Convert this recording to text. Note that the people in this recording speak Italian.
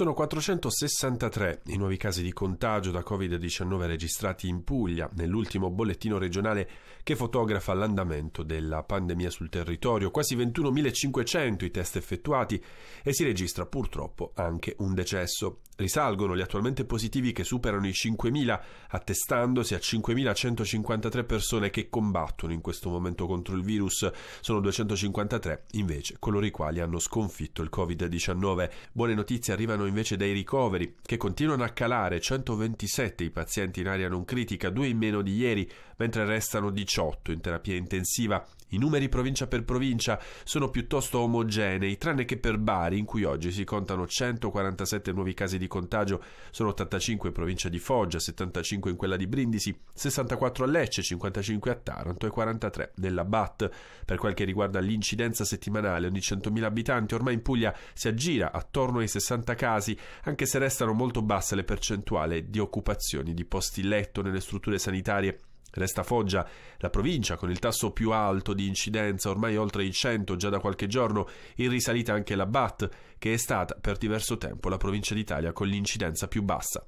Sono 463 i nuovi casi di contagio da Covid-19 registrati in Puglia nell'ultimo bollettino regionale che fotografa l'andamento della pandemia sul territorio. Quasi 21.500 i test effettuati e si registra purtroppo anche un decesso. Risalgono gli attualmente positivi che superano i 5.000, attestandosi a 5.153 persone che combattono in questo momento contro il virus. Sono 253 invece coloro i quali hanno sconfitto il Covid-19. Buone notizie arrivano in invece dei ricoveri, che continuano a calare, 127 i pazienti in area non critica, due in meno di ieri, mentre restano 18 in terapia intensiva. I numeri provincia per provincia sono piuttosto omogenei, tranne che per Bari, in cui oggi si contano 147 nuovi casi di contagio, sono 85 in provincia di Foggia, 75 in quella di Brindisi, 64 a Lecce, 55 a Taranto e 43 nella BAT. Per quel che riguarda l'incidenza settimanale, ogni 100.000 abitanti ormai in Puglia si aggira attorno ai 60 casi casi, anche se restano molto basse le percentuali di occupazioni di posti letto nelle strutture sanitarie. Resta Foggia, la provincia con il tasso più alto di incidenza, ormai oltre i 100 già da qualche giorno, in risalita anche la BAT, che è stata per diverso tempo la provincia d'Italia con l'incidenza più bassa.